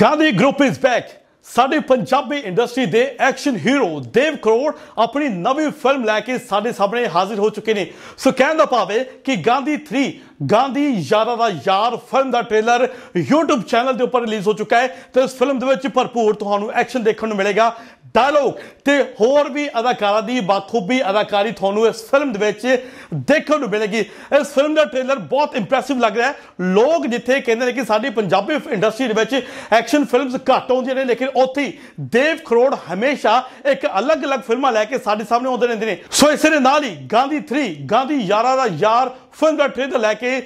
Gandhi group is back ਸਾਡੇ Punjabi industry ਦੇ action hero Dev Kharoud ਆਪਣੀ ਨਵੀਂ ਫਿਲਮ ਲੈ ਕੇ ਸਾਡੇ ਸਾਹਮਣੇ ਹਾਜ਼ਰ ਹੋ ਚੁੱਕੇ ਨੇ ਸੋ ਕਹਿਣ ਦਾ ਭਾਵ ਹੈ ਕਿ ਗਾਂਧੀ ਗਾਂਧੀ ਯਾਰਾ ਦਾ ਯਾਰ ਫਿਲਮ ਦਾ ਟ੍ਰੇਲਰ YouTube ਚੈਨਲ ਦੇ ਉੱਪਰ ਰਿਲੀਜ਼ ਹੋ ਚੁੱਕਾ ਹੈ ਤੇ ਇਸ ਫਿਲਮ ਦੇ ਵਿੱਚ ਭਰਪੂਰ ਤੁਹਾਨੂੰ ਐਕਸ਼ਨ ਦੇਖਣ ਨੂੰ ਮਿਲੇਗਾ ਡਾਇਲੋਗ ਤੇ ਹੋਰ ਵੀ ਅਦਾਕਾਰਾਂ ਦੀ ਬਾਖੂਬੀ ਅਦਾਕਾਰੀ ਤੁਹਾਨੂੰ ਇਸ ਫਿਲਮ ਦੇ ਵਿੱਚ ਦੇਖਣ ਨੂੰ ਮਿਲੇਗੀ ਇਸ ਫਿਲਮ ਦਾ ਟ੍ਰੇਲਰ ਬਹੁਤ ਇੰਪ੍ਰੈਸਿਵ ਲੱਗ ਰਿਹਾ ਹੈ ਲੋਕ ਜਿੱਥੇ ਕਹਿੰਦੇ ਨੇ ਕਿ ਸਾਡੀ ਪੰਜਾਬੀ ਇੰਡਸਟਰੀ ਦੇ ਵਿੱਚ ਐਕਸ਼ਨ ਫਿਲਮਸ ਘੱਟ ਆਉਂਦੀਆਂ ਨੇ ਲੇਕਿਨ ਉੱਥੇ ਦੇਵ ਕਰੋੜ ਹਮੇਸ਼ਾ ਇੱਕ ਅਲੱਗ-ਅਲੱਗ ਫਿਲਮਾਂ ਲੈ ਕੇ ਸਾਡੇ ਸਾਹਮਣੇ ਆਉਂਦੇ ਰਹਿੰਦੇ ਨੇ ਸੋ ਇਸੇ ਦੇ ਨਾਲ ਹੀ ਗਾਂਧੀ 3 ਗਾਂਧੀ ਯਾਰਾ ਦਾ ਯਾਰ ਫਿਲਮ ਦਾ ਟ੍ਰੇਲਰ ਲੈ ਕੇ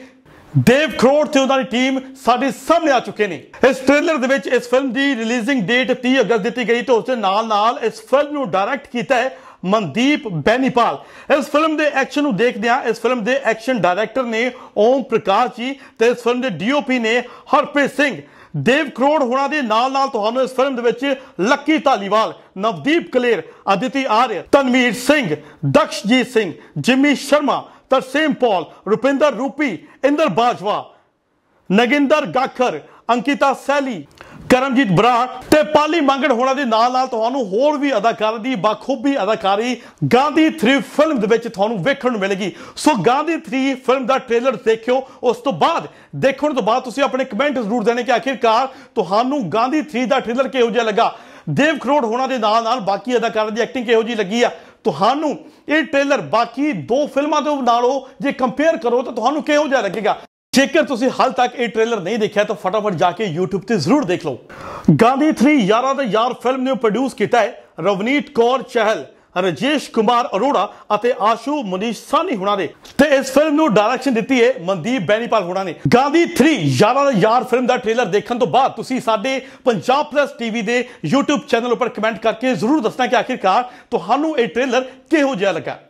ਦੇਵ ਖਰੋੜ ਤੇ ਉਹਨਾਂ ਦੀ ਟੀਮ ਸਾਡੇ ਸਾਹਮਣੇ ਆ ਚੁੱਕੇ ਨੇ ਇਸ ਟ੍ਰੇਲਰ ਦੇ ਵਿੱਚ ਇਸ ਫਿਲਮ ਦੀ ਰਿਲੀਜ਼ਿੰਗ ਡੇਟ 30 ਅਗਸਤ ਦਿੱਤੀ ਗਈ ਤੇ ਉਸ ਦੇ ਨਾਲ-ਨਾਲ ਇਸ ਫਿਲਮ ਨੂੰ ਡਾਇਰੈਕਟ ਕੀਤਾ ਹੈ ਮਨਦੀਪ ਬੈਨੀਪਾਲ ਇਸ ਫਿਲਮ ਦੇ ਐਕਸ਼ਨ ਨੂੰ ਦੇਖਦੇ ਆ ਇਸ ਫਿਲਮ ਦੇ ਐਕਸ਼ਨ ਡਾਇਰੈਕਟਰ ਨੇ ਓਮ ਪ੍ਰਕਾਸ਼ ਜੀ ਤੇ ਇਸ ਫਿਲਮ ਦੇ ਡੀਓਪੀ ਨੇ ਹਰਪ੍ਰੀਤ ਸਿੰਘ ਦੇਵ ਕਰੋੜ ਹੋਣਾ ਦੇ ਨਾਲ ਨਾਲ ਤੁਹਾਨੂੰ ਇਸ ਫਿਲਮ ਦੇ ਵਿੱਚ ਲੱਕੀ ਧਾਲੀਵਾਲ ਨਵਦੀਪ ਕਲੇਰ ਅਦਿਤੀ ਆਰਿਆ ਤਨਵੀਰ ਸਿੰਘ ਦਕਸ਼ਜੀਤ ਸਿੰਘ ਜਿਮੀ ਸ਼ਰਮਾ ਤਰਸੇਮ ਪਾਲ ਰੁਪਿੰਦਰ ਰੂਪੀ ਇੰਦਰ ਬਾਜਵਾ ਨਗਿੰਦਰ ਗਾਖਰ ਅੰਕਿਤਾ ਸੈਲੀ ਕਰਮਜੀਤ ਬਰਾ ਤੇ ਪਾਲੀ ਮੰਗੜ ਹੋਣਾ ਦੇ ਨਾਲ ਨਾਲ ਤੁਹਾਨੂੰ ਹੋਰ ਵੀ ਅਦਾਕਾਰ ਦੀ ਬਾਖੂਬੀ ਅਦਾਕਾਰੀ ਗਾਂਧੀ 3 ਫਿਲਮ ਦੇ ਵਿੱਚ ਤੁਹਾਨੂੰ ਵੇਖਣ ਨੂੰ ਮਿਲੇਗੀ ਸੋ ਗਾਂਧੀ 3 ਫਿਲਮ ਦਾ ਟ੍ਰੇਲਰ ਦੇਖਿਓ ਉਸ ਤੋਂ ਬਾਅਦ ਦੇਖਣ ਤੋਂ ਬਾਅਦ ਤੁਸੀਂ ਆਪਣੇ ਕਮੈਂਟ ਜ਼ਰੂਰ ਦੇਣੇ ਕਿ ਆਖਿਰਕਾਰ ਤੁਹਾਨੂੰ ਗਾਂਧੀ 3 ਦਾ ਟ੍ਰੇਲਰ ਕਿਹੋ ਜਿਹਾ ਲੱਗਾ ਦੇਵ ਖਰੋੜ ਹੋਣਾ ਦੇ ਨਾਲ ਨਾਲ ਬਾਕੀ ਅਦਾਕਾਰਾਂ ਦੀ ਐਕਟਿੰਗ ਕਿਹੋ ਜਿਹੀ ਲੱਗੀ ਆ ਤੁਹਾਨੂੰ ਇਹ ਟ੍ਰੇਲਰ ਬਾਕੀ ਦੋ ਫਿਲਮਾਂ ਦੇ ਨਾਲੋਂ ਜੇ ਕੰਪੇਅਰ ਕਰੋ ਤਾਂ ਤੁਹਾਨੂੰ ਕਿਹੋ ਜਿਹਾ ਲੱਗੇਗਾ ਜੇਕਰ ਤੁਸੀਂ ਹਾਲ ਤੱਕ ਇਹ ਟ੍ਰੇਲਰ ਨਹੀਂ ਦੇਖਿਆ ਤਾਂ ਫਟਾਫਟ ਜਾ ਕੇ YouTube ਤੇ ਜ਼ਰੂਰ ਦੇਖ ਲਓ ਗਾਂਧੀ 3 ਯਾਰਾਂ ਦਾ ਯਾਰ ਫਿਲਮ ਨੇ ਪ੍ਰੋਡਿਊਸ ਕੀਤਾ ਹੈ ਰਵਨੀਤ ਕੌਰ ਚਹਿਲ ਰਜੇਸ਼ ਕੁਮਾਰ ਅਰੋੜਾ ਅਤੇ ਆਸ਼ੂ ਮਨੀਸ਼ ਸਾਨੀ ਹੁਣਾਂ ਦੇ ਤੇ ਇਸ ਫਿਲਮ ਨੂੰ ਡਾਇਰੈਕਸ਼ਨ ਦਿੱਤੀ ਹੈ ਮਨਦੀਪ ਬੈਨੀਪਾਲ ਹੁਣਾਂ ਨੇ ਗਾਂਧੀ 3 ਯਾਰਾਂ ਦਾ ਯਾਰ ਫਿਲਮ ਦਾ ਟ੍ਰੇਲਰ ਦੇਖਣ ਤੋਂ ਬਾਅਦ ਤੁਸੀਂ ਸਾਡੇ ਪੰਜਾਬ ਪਲੱਸ ਟੀਵੀ ਦੇ YouTube ਚੈਨਲ ਉੱਪਰ ਕਮੈਂਟ ਕਰਕੇ ਜ਼ਰੂਰ ਦੱਸਣਾ ਕਿ ਆਖਿਰਕਾਰ ਤੁਹਾਨੂੰ ਇਹ ਟ੍ਰੇਲਰ ਕਿਹੋ ਜਿਹਾ ਲੱਗਾ